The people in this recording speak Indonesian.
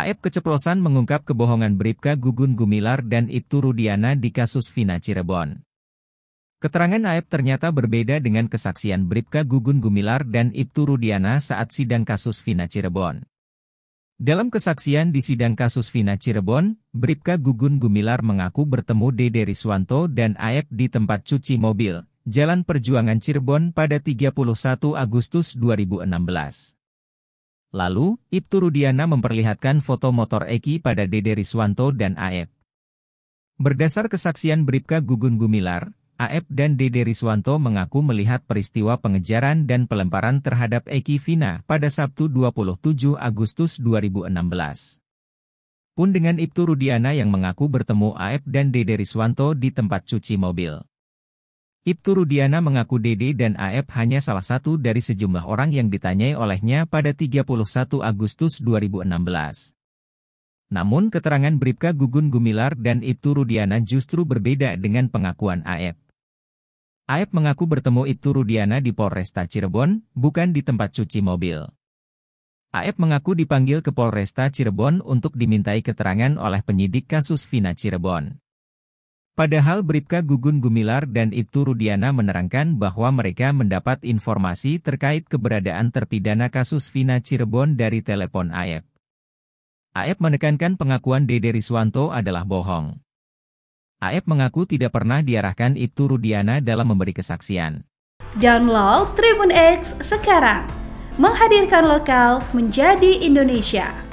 Aep keceplosan mengungkap kebohongan Bripka Gugun Gumilar dan Ibtu Rudiana di kasus Vina Cirebon. Keterangan Aep ternyata berbeda dengan kesaksian Bripka Gugun Gumilar dan Ibtu Rudiana saat sidang kasus Vina Cirebon. Dalam kesaksian di sidang kasus Vina Cirebon, Bripka Gugun Gumilar mengaku bertemu Dede Riswanto dan Aep di tempat cuci mobil, Jalan Perjuangan Cirebon pada 31 Agustus 2016. Lalu, Ibtu Rudiana memperlihatkan foto motor Eki pada Dede Riswanto dan Aep. Berdasar kesaksian Bripka Gugun Gumilar, Aep dan Dede Riswanto mengaku melihat peristiwa pengejaran dan pelemparan terhadap Eki Vina pada Sabtu 27 Agustus 2016. Pun dengan Ibtu Rudiana yang mengaku bertemu Aep dan Dede Riswanto di tempat cuci mobil. Ibtu Rudiana mengaku Dede dan AF hanya salah satu dari sejumlah orang yang ditanyai olehnya pada 31 Agustus 2016. Namun keterangan Bribka Gugun Gumilar dan Ibtu Rudiana justru berbeda dengan pengakuan AF. AF mengaku bertemu Ibtu Rudiana di Polresta Cirebon, bukan di tempat cuci mobil. AF mengaku dipanggil ke Polresta Cirebon untuk dimintai keterangan oleh penyidik kasus Vina Cirebon. Padahal Bripka Gugun Gumilar dan Ibtu Rudiana menerangkan bahwa mereka mendapat informasi terkait keberadaan terpidana kasus Vina Cirebon dari telepon AEP. AEP menekankan pengakuan Dede Riswanto adalah bohong. AEP mengaku tidak pernah diarahkan Ibtu Rudiana dalam memberi kesaksian. Download Tribun X sekarang, menghadirkan lokal menjadi Indonesia.